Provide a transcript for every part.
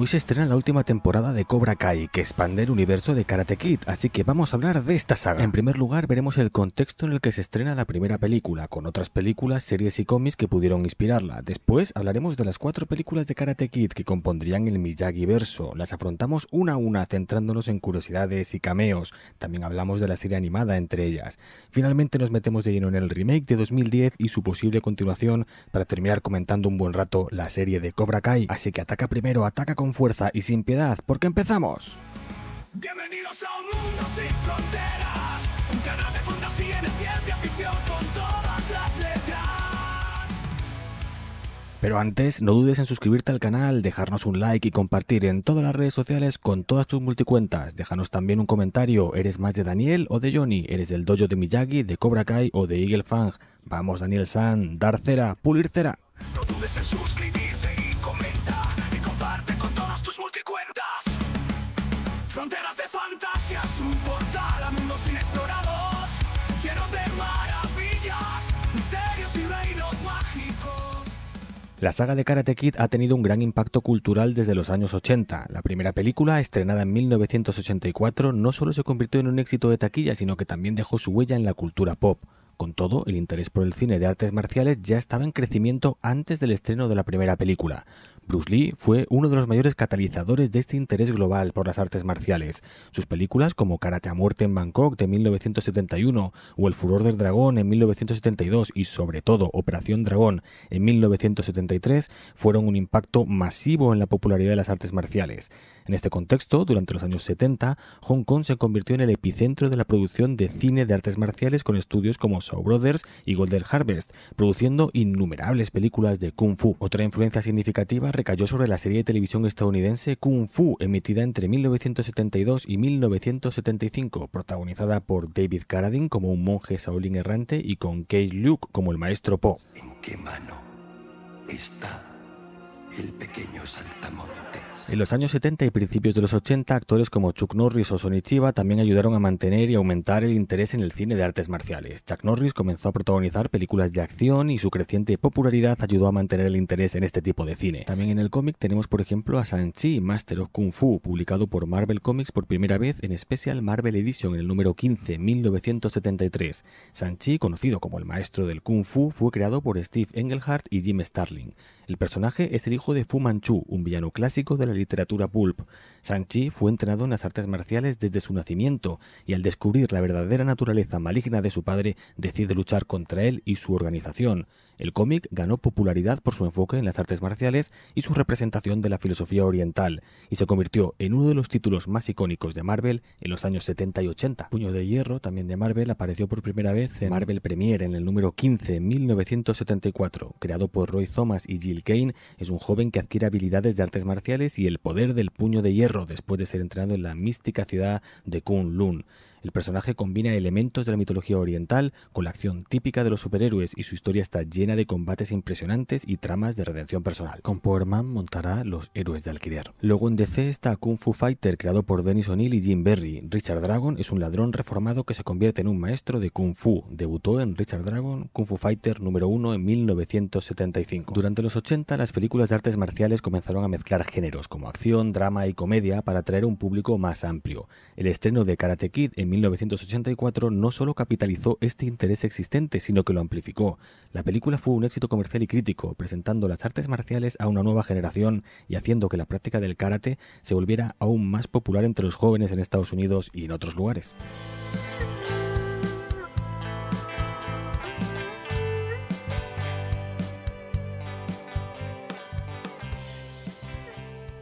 Hoy se estrena la última temporada de Cobra Kai, que expande el universo de Karate Kid, así que vamos a hablar de esta saga. En primer lugar, veremos el contexto en el que se estrena la primera película, con otras películas, series y cómics que pudieron inspirarla. Después hablaremos de las cuatro películas de Karate Kid que compondrían el Miyagi verso. Las afrontamos una a una, centrándonos en curiosidades y cameos. También hablamos de la serie animada entre ellas. Finalmente nos metemos de lleno en el remake de 2010 y su posible continuación para terminar comentando un buen rato la serie de Cobra Kai. Así que ataca primero, ataca con fuerza y sin piedad, porque empezamos. Pero antes, no dudes en suscribirte al canal, dejarnos un like y compartir en todas las redes sociales con todas tus multicuentas. Déjanos también un comentario, ¿eres más de Daniel o de Johnny? ¿Eres del dojo de Miyagi, de Cobra Kai o de Eagle Fang? Vamos Daniel San, dar cera, pulir cera. No dudes en suscribirte La saga de Karate Kid ha tenido un gran impacto cultural desde los años 80. La primera película, estrenada en 1984, no solo se convirtió en un éxito de taquilla, sino que también dejó su huella en la cultura pop. Con todo, el interés por el cine de artes marciales ya estaba en crecimiento antes del estreno de la primera película. Bruce Lee fue uno de los mayores catalizadores de este interés global por las artes marciales. Sus películas como Karate a muerte en Bangkok de 1971 o El furor del dragón en 1972 y sobre todo Operación Dragón en 1973 fueron un impacto masivo en la popularidad de las artes marciales. En este contexto, durante los años 70, Hong Kong se convirtió en el epicentro de la producción de cine de artes marciales con estudios como Shaw Brothers y Golden Harvest, produciendo innumerables películas de kung fu. Otra influencia significativa recayó sobre la serie de televisión estadounidense Kung Fu, emitida entre 1972 y 1975, protagonizada por David Carradine como un monje Shaolin errante y con Kate Luke como el maestro Po. ¿En qué mano está el pequeño saltamonte? En los años 70 y principios de los 80, actores como Chuck Norris o Sonny Chiba también ayudaron a mantener y aumentar el interés en el cine de artes marciales. Chuck Norris comenzó a protagonizar películas de acción y su creciente popularidad ayudó a mantener el interés en este tipo de cine. También en el cómic tenemos, por ejemplo, a Sanchi, Master of Kung Fu, publicado por Marvel Comics por primera vez en Special Marvel Edition en el número 15, 1973. Sanchi, conocido como el maestro del Kung Fu, fue creado por Steve Engelhardt y Jim Starling. El personaje es el hijo de Fu Manchu, un villano clásico de la literatura pulp shang fue entrenado en las artes marciales desde su nacimiento y al descubrir la verdadera naturaleza maligna de su padre decide luchar contra él y su organización. El cómic ganó popularidad por su enfoque en las artes marciales y su representación de la filosofía oriental y se convirtió en uno de los títulos más icónicos de Marvel en los años 70 y 80. Puño de Hierro, también de Marvel, apareció por primera vez en Marvel Premiere en el número 15 en 1974. Creado por Roy Thomas y Jill Kane, es un joven que adquiere habilidades de artes marciales y el poder del puño de hierro después de ser entrenado en la mística ciudad de Kunlun. El personaje combina elementos de la mitología oriental con la acción típica de los superhéroes y su historia está llena de combates impresionantes y tramas de redención personal. Con Power Man montará los héroes de alquiler. Luego en DC está Kung Fu Fighter creado por Dennis O'Neill y Jim Berry. Richard Dragon es un ladrón reformado que se convierte en un maestro de Kung Fu. Debutó en Richard Dragon Kung Fu Fighter número 1 en 1975. Durante los 80 las películas de artes marciales comenzaron a mezclar géneros como acción, drama y comedia para atraer un público más amplio. El estreno de Karate Kid en 1984 no solo capitalizó este interés existente, sino que lo amplificó. La película fue un éxito comercial y crítico, presentando las artes marciales a una nueva generación y haciendo que la práctica del karate se volviera aún más popular entre los jóvenes en Estados Unidos y en otros lugares.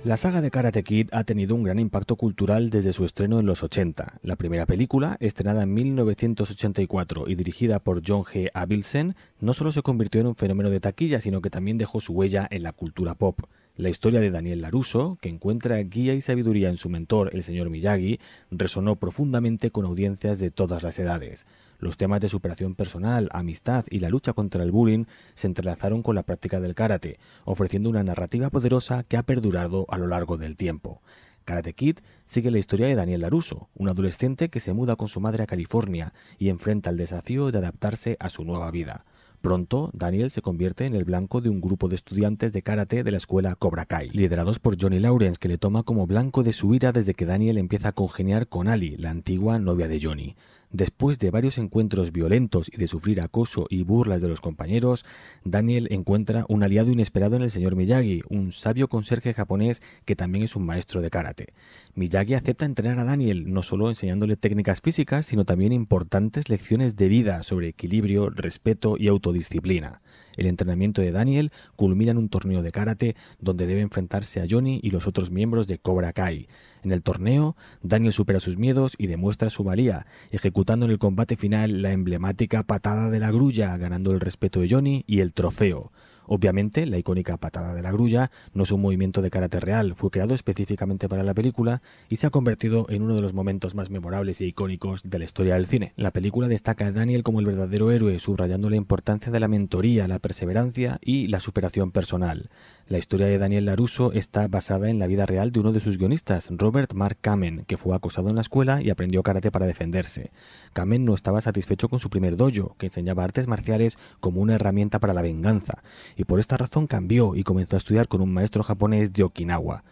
La saga de Karate Kid ha tenido un gran impacto cultural desde su estreno en los 80. La primera película, estrenada en 1984 y dirigida por John G. Avildsen, no solo se convirtió en un fenómeno de taquilla, sino que también dejó su huella en la cultura pop. La historia de Daniel Laruso, que encuentra guía y sabiduría en su mentor, el señor Miyagi, resonó profundamente con audiencias de todas las edades. Los temas de superación personal, amistad y la lucha contra el bullying se entrelazaron con la práctica del karate, ofreciendo una narrativa poderosa que ha perdurado a lo largo del tiempo. Karate Kid sigue la historia de Daniel Laruso, un adolescente que se muda con su madre a California y enfrenta el desafío de adaptarse a su nueva vida. Pronto, Daniel se convierte en el blanco de un grupo de estudiantes de karate de la escuela Cobra Kai, liderados por Johnny Lawrence, que le toma como blanco de su ira desde que Daniel empieza a congeniar con Ali, la antigua novia de Johnny. Después de varios encuentros violentos y de sufrir acoso y burlas de los compañeros, Daniel encuentra un aliado inesperado en el señor Miyagi, un sabio conserje japonés que también es un maestro de karate. Miyagi acepta entrenar a Daniel, no solo enseñándole técnicas físicas, sino también importantes lecciones de vida sobre equilibrio, respeto y autodisciplina. El entrenamiento de Daniel culmina en un torneo de karate donde debe enfrentarse a Johnny y los otros miembros de Cobra Kai. En el torneo, Daniel supera sus miedos y demuestra su valía, ejecutando en el combate final la emblemática patada de la grulla, ganando el respeto de Johnny y el trofeo. Obviamente, la icónica patada de la grulla no es un movimiento de karate real, fue creado específicamente para la película y se ha convertido en uno de los momentos más memorables y e icónicos de la historia del cine. La película destaca a Daniel como el verdadero héroe, subrayando la importancia de la mentoría, la perseverancia y la superación personal. La historia de Daniel LaRusso está basada en la vida real de uno de sus guionistas, Robert Mark Kamen, que fue acosado en la escuela y aprendió karate para defenderse. Kamen no estaba satisfecho con su primer dojo, que enseñaba artes marciales como una herramienta para la venganza, y por esta razón cambió y comenzó a estudiar con un maestro japonés de Okinawa.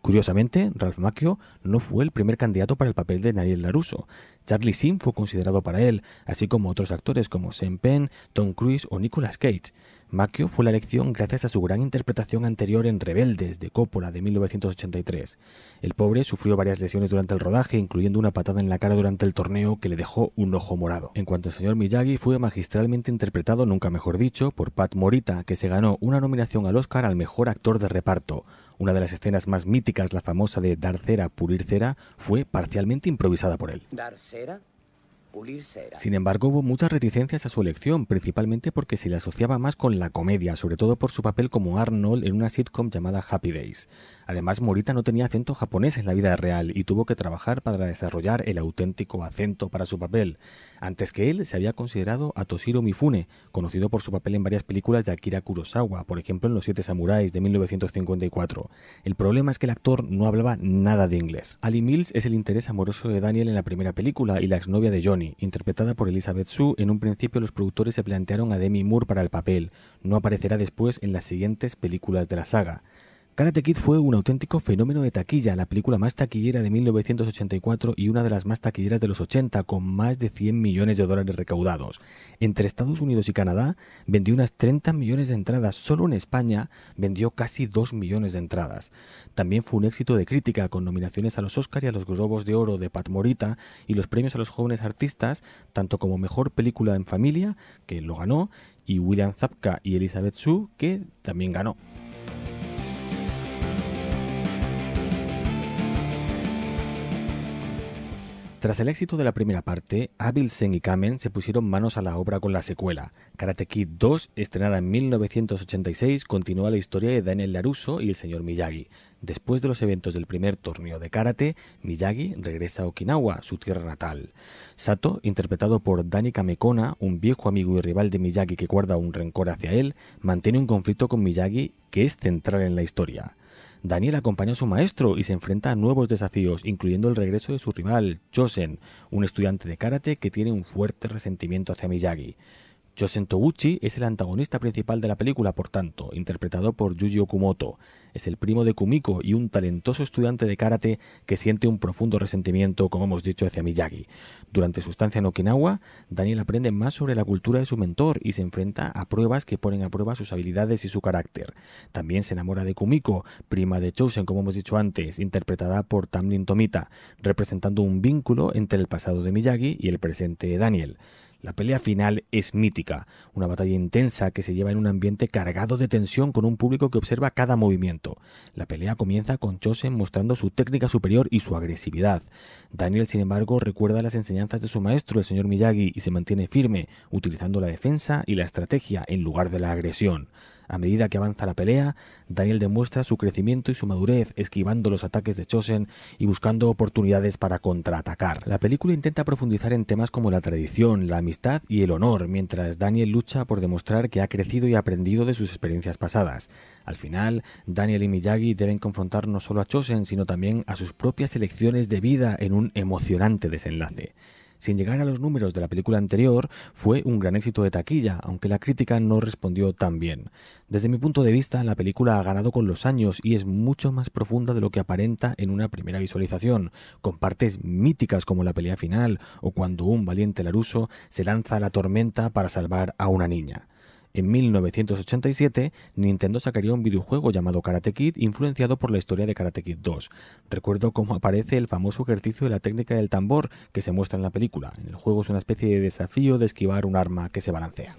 Curiosamente, Ralph Macchio no fue el primer candidato para el papel de Nariel Laruso. Charlie Sim fue considerado para él, así como otros actores como Sean Penn, Tom Cruise o Nicolas Cage. Macchio fue la elección gracias a su gran interpretación anterior en Rebeldes de Coppola de 1983. El pobre sufrió varias lesiones durante el rodaje, incluyendo una patada en la cara durante el torneo que le dejó un ojo morado. En cuanto al señor Miyagi, fue magistralmente interpretado, nunca mejor dicho, por Pat Morita, que se ganó una nominación al Oscar al mejor actor de reparto. Una de las escenas más míticas, la famosa de Dar cera, pulir cera, fue parcialmente improvisada por él. ¿Dar sin embargo, hubo muchas reticencias a su elección, principalmente porque se le asociaba más con la comedia, sobre todo por su papel como Arnold en una sitcom llamada Happy Days. Además, Morita no tenía acento japonés en la vida real y tuvo que trabajar para desarrollar el auténtico acento para su papel. Antes que él se había considerado a Toshiro Mifune, conocido por su papel en varias películas de Akira Kurosawa, por ejemplo en Los Siete Samuráis de 1954. El problema es que el actor no hablaba nada de inglés. Ali Mills es el interés amoroso de Daniel en la primera película y la exnovia de Johnny, interpretada por Elizabeth Sue. En un principio los productores se plantearon a Demi Moore para el papel, no aparecerá después en las siguientes películas de la saga. Karate Kid fue un auténtico fenómeno de taquilla, la película más taquillera de 1984 y una de las más taquilleras de los 80, con más de 100 millones de dólares recaudados. Entre Estados Unidos y Canadá vendió unas 30 millones de entradas, solo en España vendió casi 2 millones de entradas. También fue un éxito de crítica, con nominaciones a los Oscars y a los Globos de Oro de Pat Morita y los premios a los jóvenes artistas, tanto como Mejor Película en Familia, que lo ganó, y William Zapka y Elizabeth Sue, que también ganó. Tras el éxito de la primera parte, Sen y Kamen se pusieron manos a la obra con la secuela. Karate Kid 2, estrenada en 1986, continúa la historia de Daniel Laruso y el señor Miyagi. Después de los eventos del primer torneo de karate, Miyagi regresa a Okinawa, su tierra natal. Sato, interpretado por Danny Kamekona, un viejo amigo y rival de Miyagi que guarda un rencor hacia él, mantiene un conflicto con Miyagi que es central en la historia. Daniel acompaña a su maestro y se enfrenta a nuevos desafíos, incluyendo el regreso de su rival, Chosen, un estudiante de karate que tiene un fuerte resentimiento hacia Miyagi. Josen Toguchi es el antagonista principal de la película, por tanto, interpretado por Yuji Okumoto. Es el primo de Kumiko y un talentoso estudiante de karate que siente un profundo resentimiento, como hemos dicho, hacia Miyagi. Durante su estancia en Okinawa, Daniel aprende más sobre la cultura de su mentor y se enfrenta a pruebas que ponen a prueba sus habilidades y su carácter. También se enamora de Kumiko, prima de Chosen, como hemos dicho antes, interpretada por Tamlin Tomita, representando un vínculo entre el pasado de Miyagi y el presente de Daniel. La pelea final es mítica, una batalla intensa que se lleva en un ambiente cargado de tensión con un público que observa cada movimiento. La pelea comienza con Chosen mostrando su técnica superior y su agresividad. Daniel, sin embargo, recuerda las enseñanzas de su maestro, el señor Miyagi, y se mantiene firme, utilizando la defensa y la estrategia en lugar de la agresión. A medida que avanza la pelea, Daniel demuestra su crecimiento y su madurez, esquivando los ataques de Chosen y buscando oportunidades para contraatacar. La película intenta profundizar en temas como la tradición, la amistad y el honor, mientras Daniel lucha por demostrar que ha crecido y aprendido de sus experiencias pasadas. Al final, Daniel y Miyagi deben confrontar no solo a Chosen, sino también a sus propias elecciones de vida en un emocionante desenlace sin llegar a los números de la película anterior, fue un gran éxito de taquilla, aunque la crítica no respondió tan bien. Desde mi punto de vista, la película ha ganado con los años y es mucho más profunda de lo que aparenta en una primera visualización, con partes míticas como la pelea final o cuando un valiente Laruso se lanza a la tormenta para salvar a una niña. En 1987, Nintendo sacaría un videojuego llamado Karate Kid influenciado por la historia de Karate Kid 2. Recuerdo cómo aparece el famoso ejercicio de la técnica del tambor que se muestra en la película. En el juego es una especie de desafío de esquivar un arma que se balancea.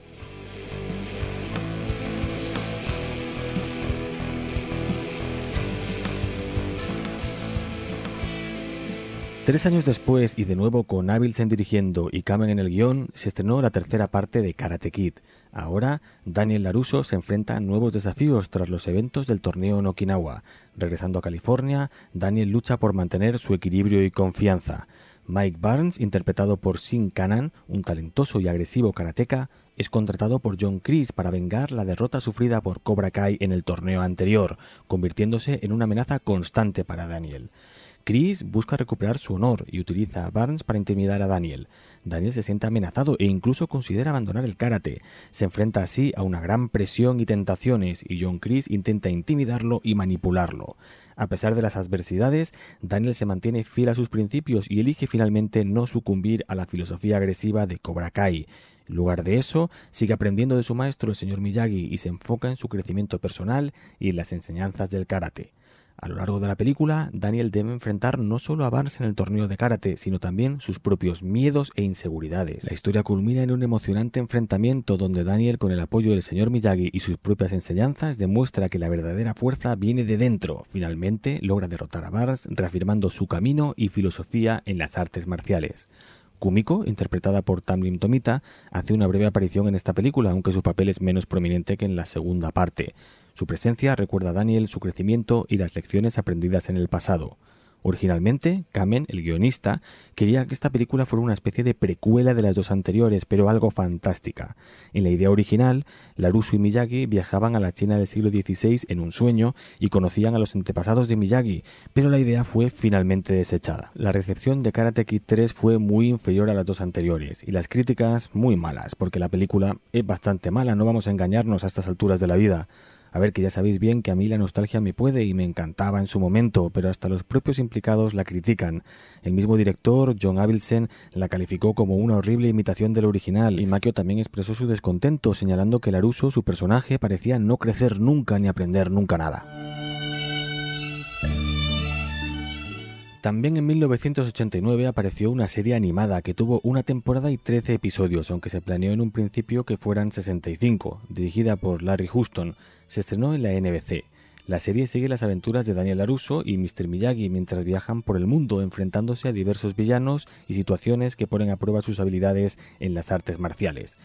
Tres años después, y de nuevo con Avilsen dirigiendo y Kamen en el guión, se estrenó la tercera parte de Karate Kid. Ahora, Daniel Laruso se enfrenta a nuevos desafíos tras los eventos del torneo en Okinawa. Regresando a California, Daniel lucha por mantener su equilibrio y confianza. Mike Barnes, interpretado por Sin Canan, un talentoso y agresivo karateca, es contratado por John Chris para vengar la derrota sufrida por Cobra Kai en el torneo anterior, convirtiéndose en una amenaza constante para Daniel. Chris busca recuperar su honor y utiliza a Barnes para intimidar a Daniel. Daniel se siente amenazado e incluso considera abandonar el karate. Se enfrenta así a una gran presión y tentaciones y John Chris intenta intimidarlo y manipularlo. A pesar de las adversidades, Daniel se mantiene fiel a sus principios y elige finalmente no sucumbir a la filosofía agresiva de Cobra Kai. En lugar de eso, sigue aprendiendo de su maestro el señor Miyagi y se enfoca en su crecimiento personal y en las enseñanzas del karate. A lo largo de la película, Daniel debe enfrentar no solo a Barnes en el torneo de karate, sino también sus propios miedos e inseguridades. La historia culmina en un emocionante enfrentamiento donde Daniel, con el apoyo del señor Miyagi y sus propias enseñanzas, demuestra que la verdadera fuerza viene de dentro. Finalmente, logra derrotar a Barnes, reafirmando su camino y filosofía en las artes marciales. Kumiko, interpretada por Tamlin Tomita, hace una breve aparición en esta película, aunque su papel es menos prominente que en la segunda parte. Su presencia recuerda a Daniel su crecimiento y las lecciones aprendidas en el pasado. Originalmente, Kamen, el guionista, quería que esta película fuera una especie de precuela de las dos anteriores, pero algo fantástica. En la idea original, Larusu y Miyagi viajaban a la China del siglo XVI en un sueño y conocían a los antepasados de Miyagi, pero la idea fue finalmente desechada. La recepción de Karate Kid 3 fue muy inferior a las dos anteriores, y las críticas muy malas, porque la película es bastante mala, no vamos a engañarnos a estas alturas de la vida. A ver, que ya sabéis bien que a mí la nostalgia me puede y me encantaba en su momento, pero hasta los propios implicados la critican. El mismo director, John Avildsen, la calificó como una horrible imitación del original, y Macchio también expresó su descontento, señalando que Laruso, su personaje, parecía no crecer nunca ni aprender nunca nada. También en 1989 apareció una serie animada que tuvo una temporada y 13 episodios, aunque se planeó en un principio que fueran 65, dirigida por Larry Houston. Se estrenó en la NBC. La serie sigue las aventuras de Daniel Aruso y Mr. Miyagi mientras viajan por el mundo enfrentándose a diversos villanos y situaciones que ponen a prueba sus habilidades en las artes marciales.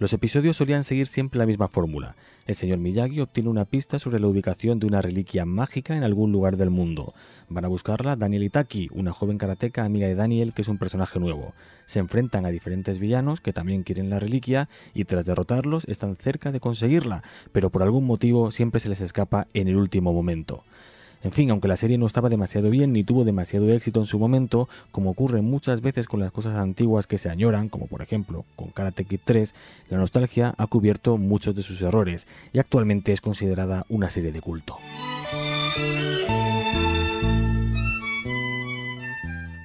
Los episodios solían seguir siempre la misma fórmula. El señor Miyagi obtiene una pista sobre la ubicación de una reliquia mágica en algún lugar del mundo. Van a buscarla Daniel Itaki, una joven karateca amiga de Daniel que es un personaje nuevo. Se enfrentan a diferentes villanos que también quieren la reliquia y tras derrotarlos están cerca de conseguirla, pero por algún motivo siempre se les escapa en el último momento. En fin, aunque la serie no estaba demasiado bien ni tuvo demasiado éxito en su momento, como ocurre muchas veces con las cosas antiguas que se añoran, como por ejemplo con Karate Kid 3, la nostalgia ha cubierto muchos de sus errores y actualmente es considerada una serie de culto.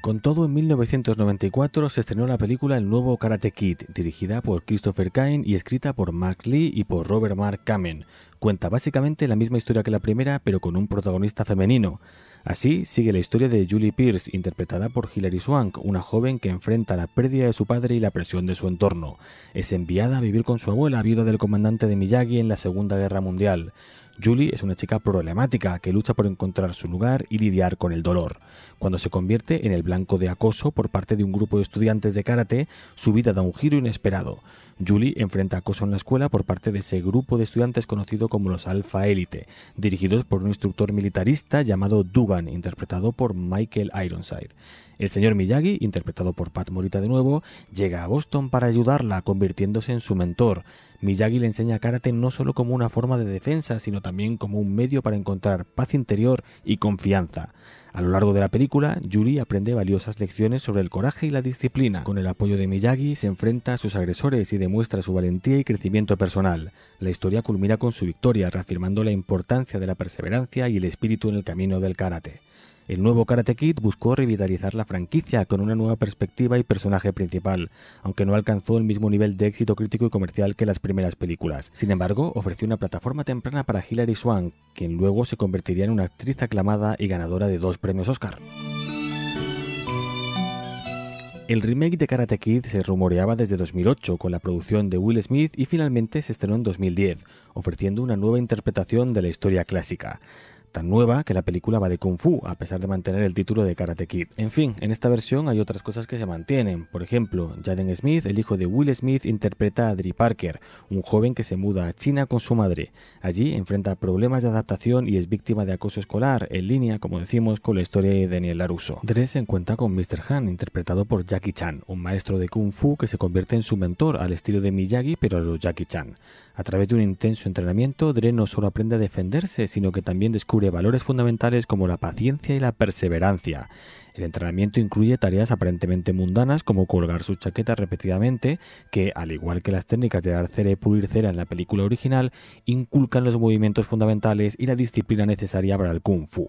Con todo, en 1994 se estrenó la película El nuevo Karate Kid, dirigida por Christopher Kane y escrita por Mark Lee y por Robert Mark Kamen. Cuenta básicamente la misma historia que la primera, pero con un protagonista femenino. Así sigue la historia de Julie Pierce, interpretada por Hilary Swank, una joven que enfrenta la pérdida de su padre y la presión de su entorno. Es enviada a vivir con su abuela, viuda del comandante de Miyagi en la Segunda Guerra Mundial. Julie es una chica problemática que lucha por encontrar su lugar y lidiar con el dolor. Cuando se convierte en el blanco de acoso por parte de un grupo de estudiantes de karate, su vida da un giro inesperado. Julie enfrenta acoso en la escuela por parte de ese grupo de estudiantes conocido como los Alfa Élite, dirigidos por un instructor militarista llamado Dugan, interpretado por Michael Ironside. El señor Miyagi, interpretado por Pat Morita de nuevo, llega a Boston para ayudarla, convirtiéndose en su mentor. Miyagi le enseña karate no solo como una forma de defensa, sino también como un medio para encontrar paz interior y confianza. A lo largo de la película, Yuri aprende valiosas lecciones sobre el coraje y la disciplina. Con el apoyo de Miyagi, se enfrenta a sus agresores y demuestra su valentía y crecimiento personal. La historia culmina con su victoria, reafirmando la importancia de la perseverancia y el espíritu en el camino del karate. El nuevo Karate Kid buscó revitalizar la franquicia con una nueva perspectiva y personaje principal, aunque no alcanzó el mismo nivel de éxito crítico y comercial que las primeras películas. Sin embargo, ofreció una plataforma temprana para Hilary Swank, quien luego se convertiría en una actriz aclamada y ganadora de dos premios Oscar. El remake de Karate Kid se rumoreaba desde 2008 con la producción de Will Smith y finalmente se estrenó en 2010, ofreciendo una nueva interpretación de la historia clásica tan nueva que la película va de Kung Fu, a pesar de mantener el título de Karate Kid. En fin, en esta versión hay otras cosas que se mantienen. Por ejemplo, Jaden Smith, el hijo de Will Smith, interpreta a Dre Parker, un joven que se muda a China con su madre. Allí enfrenta problemas de adaptación y es víctima de acoso escolar, en línea, como decimos, con la historia de Daniel LaRusso. Dre se encuentra con Mr. Han, interpretado por Jackie Chan, un maestro de Kung Fu que se convierte en su mentor al estilo de Miyagi, pero a los Jackie Chan. A través de un intenso entrenamiento, Dre no solo aprende a defenderse, sino que también descubre valores fundamentales como la paciencia y la perseverancia. El entrenamiento incluye tareas aparentemente mundanas como colgar su chaqueta repetidamente, que, al igual que las técnicas de dar cera y pulir cera en la película original, inculcan los movimientos fundamentales y la disciplina necesaria para el kung fu.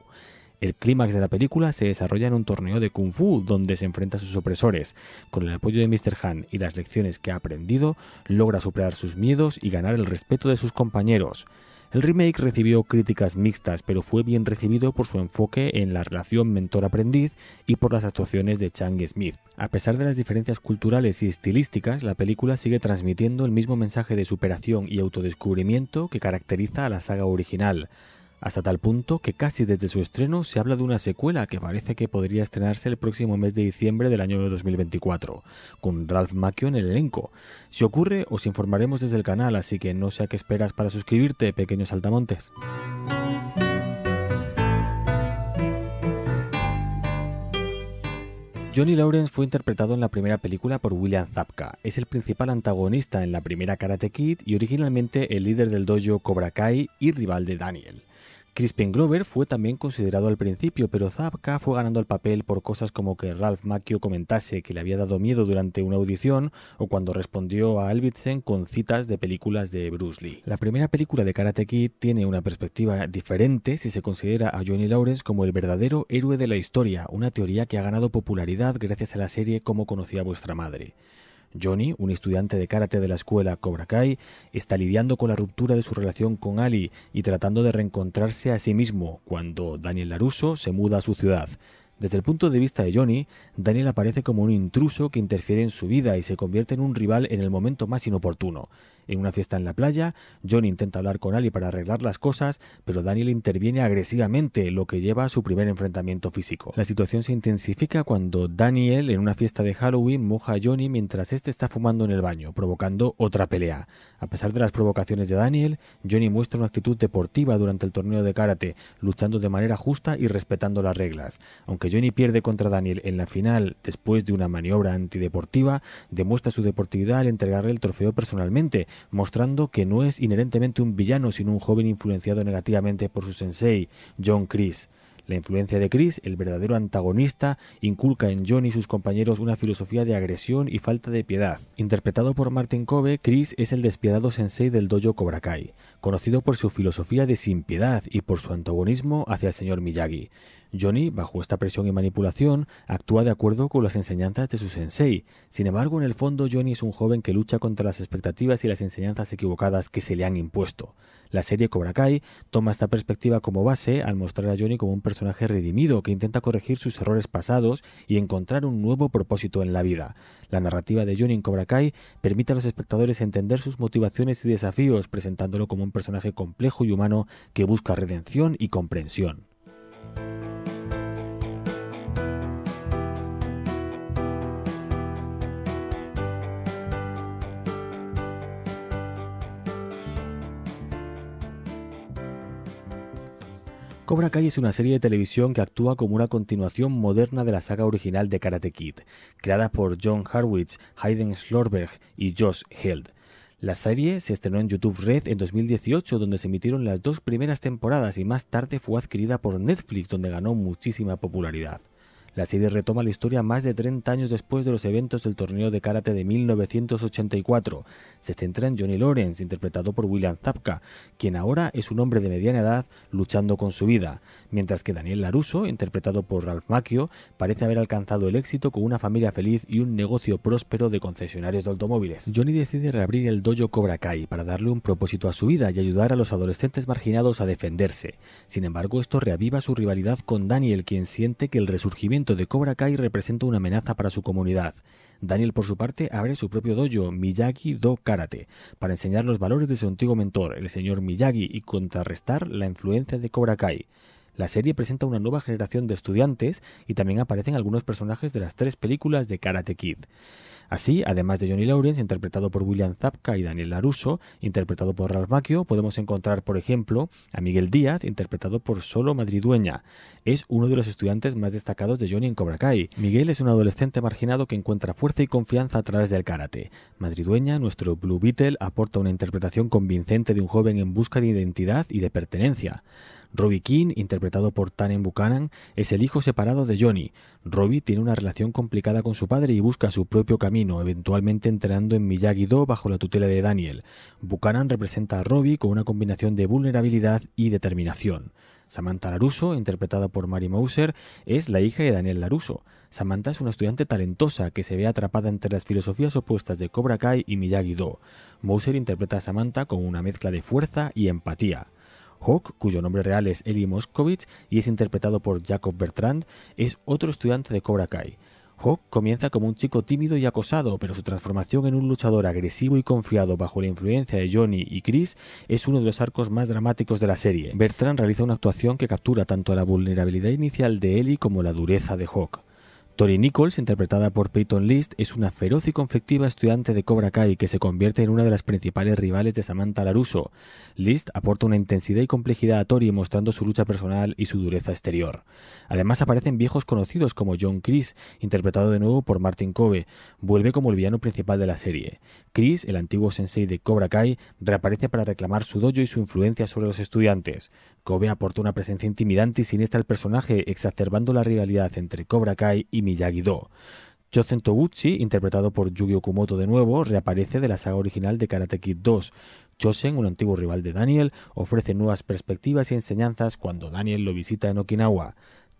El clímax de la película se desarrolla en un torneo de kung fu donde se enfrenta a sus opresores. Con el apoyo de Mr. Han y las lecciones que ha aprendido, logra superar sus miedos y ganar el respeto de sus compañeros. El remake recibió críticas mixtas, pero fue bien recibido por su enfoque en la relación mentor-aprendiz y por las actuaciones de Chang Smith. A pesar de las diferencias culturales y estilísticas, la película sigue transmitiendo el mismo mensaje de superación y autodescubrimiento que caracteriza a la saga original hasta tal punto que casi desde su estreno se habla de una secuela que parece que podría estrenarse el próximo mes de diciembre del año 2024, con Ralph Macchio en el elenco. Si ocurre, os informaremos desde el canal, así que no sé a qué esperas para suscribirte, pequeños altamontes. Johnny Lawrence fue interpretado en la primera película por William Zapka, Es el principal antagonista en la primera Karate Kid y originalmente el líder del dojo Cobra Kai y rival de Daniel. Crispin Glover fue también considerado al principio, pero Zabka fue ganando el papel por cosas como que Ralph Macchio comentase que le había dado miedo durante una audición o cuando respondió a Alvidsen con citas de películas de Bruce Lee. La primera película de Karate Kid tiene una perspectiva diferente si se considera a Johnny Lawrence como el verdadero héroe de la historia, una teoría que ha ganado popularidad gracias a la serie Como conocía vuestra madre. Johnny, un estudiante de karate de la escuela Cobra Kai, está lidiando con la ruptura de su relación con Ali y tratando de reencontrarse a sí mismo cuando Daniel Laruso se muda a su ciudad. Desde el punto de vista de Johnny, Daniel aparece como un intruso que interfiere en su vida y se convierte en un rival en el momento más inoportuno. En una fiesta en la playa, Johnny intenta hablar con Ali para arreglar las cosas, pero Daniel interviene agresivamente, lo que lleva a su primer enfrentamiento físico. La situación se intensifica cuando Daniel, en una fiesta de Halloween, moja a Johnny mientras este está fumando en el baño, provocando otra pelea. A pesar de las provocaciones de Daniel, Johnny muestra una actitud deportiva durante el torneo de karate, luchando de manera justa y respetando las reglas. Aunque Johnny pierde contra Daniel en la final después de una maniobra antideportiva, demuestra su deportividad al entregarle el trofeo personalmente, mostrando que no es inherentemente un villano, sino un joven influenciado negativamente por su sensei, John Chris. La influencia de Chris, el verdadero antagonista, inculca en John y sus compañeros una filosofía de agresión y falta de piedad. Interpretado por Martin Kobe, Chris es el despiadado sensei del dojo Cobra Kai, conocido por su filosofía de sin piedad y por su antagonismo hacia el señor Miyagi. Johnny, bajo esta presión y manipulación, actúa de acuerdo con las enseñanzas de su sensei. Sin embargo, en el fondo, Johnny es un joven que lucha contra las expectativas y las enseñanzas equivocadas que se le han impuesto. La serie Cobra Kai toma esta perspectiva como base al mostrar a Johnny como un personaje redimido que intenta corregir sus errores pasados y encontrar un nuevo propósito en la vida. La narrativa de Johnny en Cobra Kai permite a los espectadores entender sus motivaciones y desafíos, presentándolo como un personaje complejo y humano que busca redención y comprensión. Cobra Kai es una serie de televisión que actúa como una continuación moderna de la saga original de Karate Kid, creada por John Harwitz, Hayden Schlorberg y Josh Held. La serie se estrenó en YouTube Red en 2018, donde se emitieron las dos primeras temporadas y más tarde fue adquirida por Netflix, donde ganó muchísima popularidad. La serie retoma la historia más de 30 años después de los eventos del torneo de karate de 1984. Se centra en Johnny Lawrence, interpretado por William Zapka, quien ahora es un hombre de mediana edad luchando con su vida, mientras que Daniel Laruso, interpretado por Ralph Macchio, parece haber alcanzado el éxito con una familia feliz y un negocio próspero de concesionarios de automóviles. Johnny decide reabrir el dojo Cobra Kai para darle un propósito a su vida y ayudar a los adolescentes marginados a defenderse. Sin embargo, esto reaviva su rivalidad con Daniel, quien siente que el resurgimiento de Cobra Kai representa una amenaza para su comunidad. Daniel, por su parte, abre su propio dojo, Miyagi Do Karate, para enseñar los valores de su antiguo mentor, el señor Miyagi, y contrarrestar la influencia de Cobra Kai. La serie presenta una nueva generación de estudiantes y también aparecen algunos personajes de las tres películas de Karate Kid. Así, además de Johnny Lawrence, interpretado por William Zapka y Daniel Laruso, interpretado por Ralph Macchio, podemos encontrar, por ejemplo, a Miguel Díaz, interpretado por Solo Madridueña. Es uno de los estudiantes más destacados de Johnny en Cobra Kai. Miguel es un adolescente marginado que encuentra fuerza y confianza a través del karate. Madridueña, nuestro Blue Beetle, aporta una interpretación convincente de un joven en busca de identidad y de pertenencia. Robbie King, interpretado por Tannen Buchanan, es el hijo separado de Johnny. Robbie tiene una relación complicada con su padre y busca su propio camino, eventualmente entrenando en Miyagi-Do bajo la tutela de Daniel. Buchanan representa a Robbie con una combinación de vulnerabilidad y determinación. Samantha Laruso, interpretada por Mary Mouser, es la hija de Daniel Laruso. Samantha es una estudiante talentosa que se ve atrapada entre las filosofías opuestas de Cobra Kai y Miyagi-Do. Mouser interpreta a Samantha con una mezcla de fuerza y empatía. Hawk, cuyo nombre real es Eli Moskovitz y es interpretado por Jacob Bertrand, es otro estudiante de Cobra Kai. Hawk comienza como un chico tímido y acosado, pero su transformación en un luchador agresivo y confiado bajo la influencia de Johnny y Chris es uno de los arcos más dramáticos de la serie. Bertrand realiza una actuación que captura tanto la vulnerabilidad inicial de Eli como la dureza de Hawk. Tori Nichols, interpretada por Peyton List, es una feroz y conflictiva estudiante de Cobra Kai que se convierte en una de las principales rivales de Samantha Laruso. List aporta una intensidad y complejidad a Tori mostrando su lucha personal y su dureza exterior. Además aparecen viejos conocidos como John Chris, interpretado de nuevo por Martin Kobe, vuelve como el villano principal de la serie. Chris, el antiguo sensei de Cobra Kai, reaparece para reclamar su dojo y su influencia sobre los estudiantes. Kobe aporta una presencia intimidante y siniestra al personaje, exacerbando la rivalidad entre Cobra Kai y Miyagi-Do. Chozen Toguchi, interpretado por Yugi Okumoto de nuevo, reaparece de la saga original de Karate Kid 2. Chosen, un antiguo rival de Daniel, ofrece nuevas perspectivas y enseñanzas cuando Daniel lo visita en Okinawa.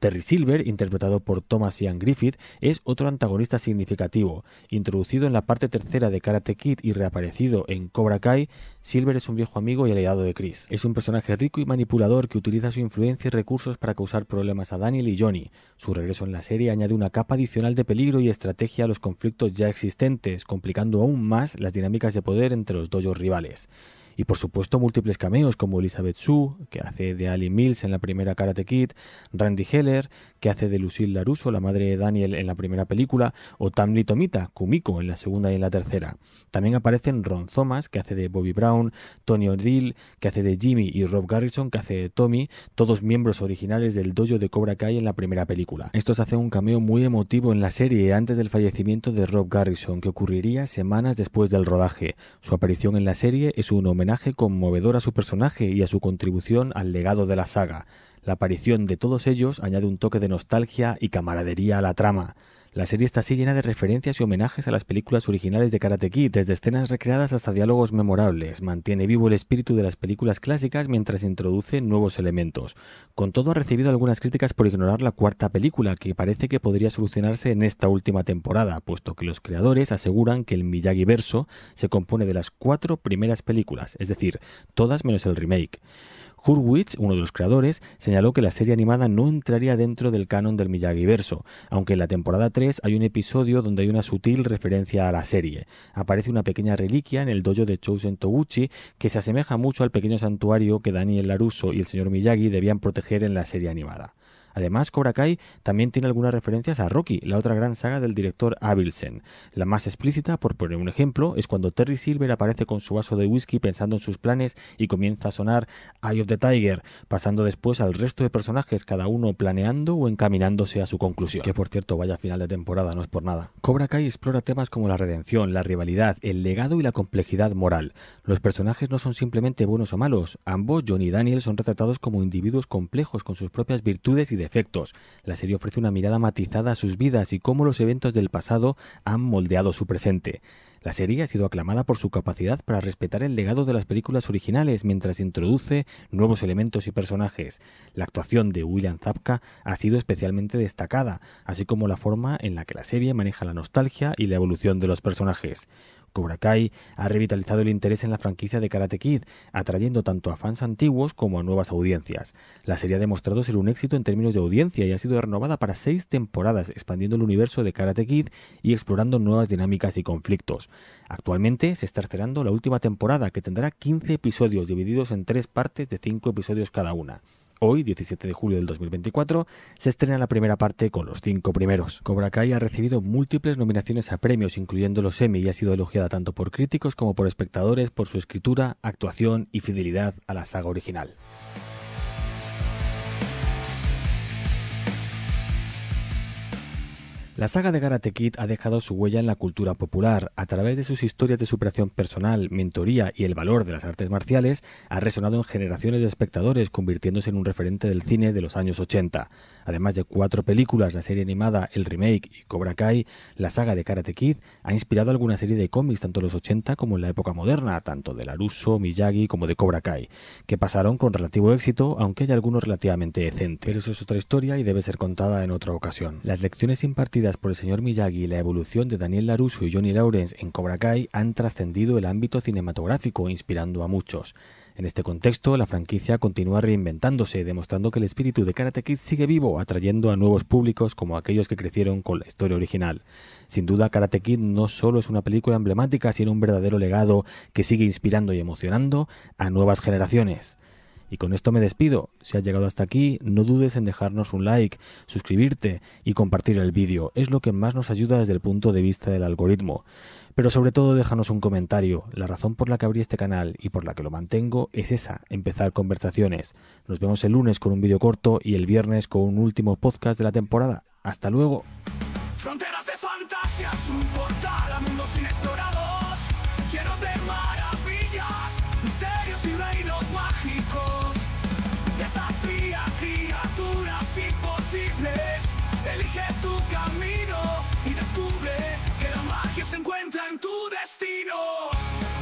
Terry Silver, interpretado por Thomas Ian Griffith, es otro antagonista significativo. Introducido en la parte tercera de Karate Kid y reaparecido en Cobra Kai, Silver es un viejo amigo y aliado de Chris. Es un personaje rico y manipulador que utiliza su influencia y recursos para causar problemas a Daniel y Johnny. Su regreso en la serie añade una capa adicional de peligro y estrategia a los conflictos ya existentes, complicando aún más las dinámicas de poder entre los dojos rivales. Y por supuesto múltiples cameos como Elizabeth Sue, que hace de Ali Mills en la primera Karate Kid, Randy Heller, que hace de Lucille Larusso, la madre de Daniel en la primera película, o Tamli Tomita, Kumiko, en la segunda y en la tercera. También aparecen Ron Thomas, que hace de Bobby Brown, Tony O'Neill, que hace de Jimmy, y Rob Garrison, que hace de Tommy, todos miembros originales del dojo de Cobra Kai en la primera película. Estos hacen un cameo muy emotivo en la serie antes del fallecimiento de Rob Garrison, que ocurriría semanas después del rodaje. Su aparición en la serie es un homenaje conmovedor a su personaje y a su contribución al legado de la saga. La aparición de todos ellos añade un toque de nostalgia y camaradería a la trama. La serie está así llena de referencias y homenajes a las películas originales de Karate Kid, desde escenas recreadas hasta diálogos memorables. Mantiene vivo el espíritu de las películas clásicas mientras introduce nuevos elementos. Con todo ha recibido algunas críticas por ignorar la cuarta película, que parece que podría solucionarse en esta última temporada, puesto que los creadores aseguran que el Miyagi verso se compone de las cuatro primeras películas, es decir, todas menos el remake. Hurwitz, uno de los creadores, señaló que la serie animada no entraría dentro del canon del Miyagi verso, aunque en la temporada 3 hay un episodio donde hay una sutil referencia a la serie. Aparece una pequeña reliquia en el dojo de Chosen Toguchi que se asemeja mucho al pequeño santuario que Daniel Laruso y el señor Miyagi debían proteger en la serie animada. Además, Cobra Kai también tiene algunas referencias a Rocky, la otra gran saga del director Avilsen. La más explícita, por poner un ejemplo, es cuando Terry Silver aparece con su vaso de whisky pensando en sus planes y comienza a sonar Eye of the Tiger, pasando después al resto de personajes, cada uno planeando o encaminándose a su conclusión. Que por cierto, vaya final de temporada, no es por nada. Cobra Kai explora temas como la redención, la rivalidad, el legado y la complejidad moral. Los personajes no son simplemente buenos o malos, ambos, Johnny y Daniel, son retratados como individuos complejos con sus propias virtudes y efectos. La serie ofrece una mirada matizada a sus vidas y cómo los eventos del pasado han moldeado su presente. La serie ha sido aclamada por su capacidad para respetar el legado de las películas originales mientras introduce nuevos elementos y personajes. La actuación de William Zabka ha sido especialmente destacada, así como la forma en la que la serie maneja la nostalgia y la evolución de los personajes. Cobra ha revitalizado el interés en la franquicia de Karate Kid, atrayendo tanto a fans antiguos como a nuevas audiencias. La serie ha demostrado ser un éxito en términos de audiencia y ha sido renovada para seis temporadas, expandiendo el universo de Karate Kid y explorando nuevas dinámicas y conflictos. Actualmente se está cerrando la última temporada, que tendrá 15 episodios divididos en tres partes de cinco episodios cada una. Hoy, 17 de julio del 2024, se estrena la primera parte con los cinco primeros. Cobra Kai ha recibido múltiples nominaciones a premios, incluyendo los Emmy, y ha sido elogiada tanto por críticos como por espectadores por su escritura, actuación y fidelidad a la saga original. La saga de Karate Kid ha dejado su huella en la cultura popular. A través de sus historias de superación personal, mentoría y el valor de las artes marciales, ha resonado en generaciones de espectadores, convirtiéndose en un referente del cine de los años 80. Además de cuatro películas, la serie animada, el remake y Cobra Kai, la saga de Karate Kid ha inspirado alguna serie de cómics tanto en los 80 como en la época moderna, tanto de Laruso, Miyagi como de Cobra Kai, que pasaron con relativo éxito, aunque hay algunos relativamente decentes. Pero eso es otra historia y debe ser contada en otra ocasión. Las lecciones impartidas por el señor Miyagi y la evolución de Daniel LaRusso y Johnny Lawrence en Cobra Kai han trascendido el ámbito cinematográfico, inspirando a muchos. En este contexto, la franquicia continúa reinventándose, demostrando que el espíritu de Karate Kid sigue vivo, atrayendo a nuevos públicos como aquellos que crecieron con la historia original. Sin duda, Karate Kid no solo es una película emblemática, sino un verdadero legado que sigue inspirando y emocionando a nuevas generaciones. Y con esto me despido. Si has llegado hasta aquí, no dudes en dejarnos un like, suscribirte y compartir el vídeo. Es lo que más nos ayuda desde el punto de vista del algoritmo. Pero sobre todo déjanos un comentario. La razón por la que abrí este canal y por la que lo mantengo es esa, empezar conversaciones. Nos vemos el lunes con un vídeo corto y el viernes con un último podcast de la temporada. Hasta luego. Fronteras de tu destino.